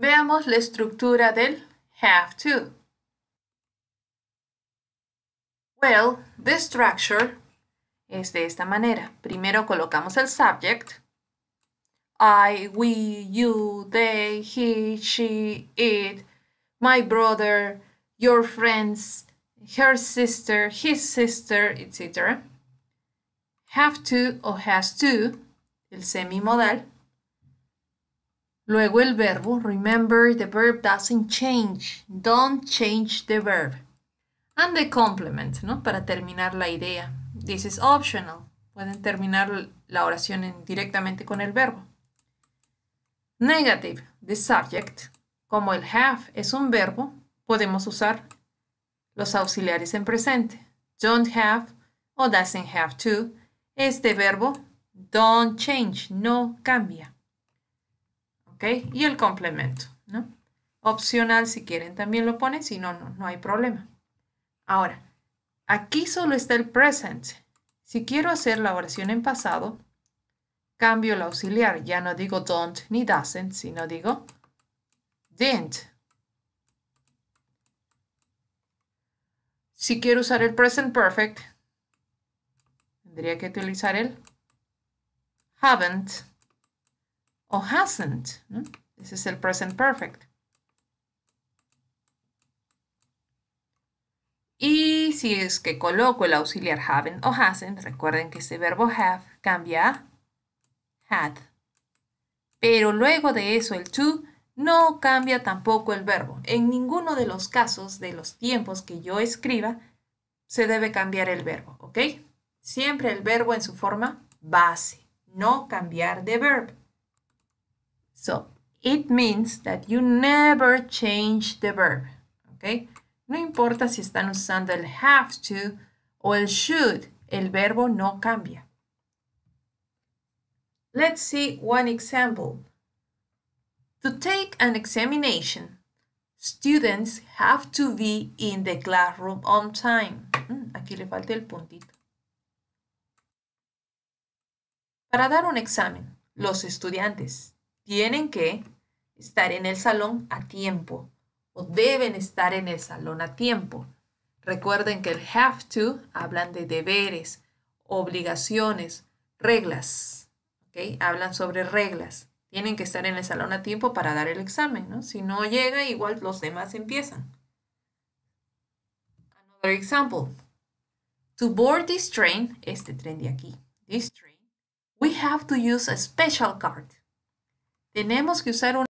Veamos la estructura del have to. Well, the structure es de esta manera. Primero colocamos el subject. I, we, you, they, he, she, it, my brother, your friends, her sister, his sister, etc. Have to o has to, el semimodal, Luego el verbo, remember the verb doesn't change, don't change the verb. And the complement, ¿no? Para terminar la idea. This is optional. Pueden terminar la oración directamente con el verbo. Negative, the subject. Como el have es un verbo, podemos usar los auxiliares en presente. Don't have o doesn't have to este verbo don't change, no cambia. Y el complemento, Opcional si quieren también lo ponen, si no, no, no hay problema. Ahora, aquí solo está el present. Si quiero hacer la oración en pasado, cambio el auxiliar. Ya no digo don't ni doesn't, sino digo didn't. Si quiero usar el present perfect, tendría que utilizar el haven't o hasn't. ¿no? Ese es el present perfect. Y si es que coloco el auxiliar haven't o hasn't, recuerden que este verbo have cambia a had. Pero luego de eso el to no cambia tampoco el verbo. En ninguno de los casos de los tiempos que yo escriba se debe cambiar el verbo, ¿ok? Siempre el verbo en su forma base, no cambiar de verbo. So it means that you never change the verb, okay? No importa si están usando el have to o el should, el verbo no cambia. Let's see one example. To take an examination, students have to be in the classroom on time. Mm, aquí le falta el puntito. Para dar un examen, los estudiantes tienen que estar en el salón a tiempo o deben estar en el salón a tiempo. Recuerden que el have to hablan de deberes, obligaciones, reglas. Hablan sobre reglas. Tienen que estar en el salón a tiempo para dar el examen. Si no llega, igual los demás empiezan. Another example. To board this train, este tren de aquí, this train, we have to use a special card. Tenemos que usar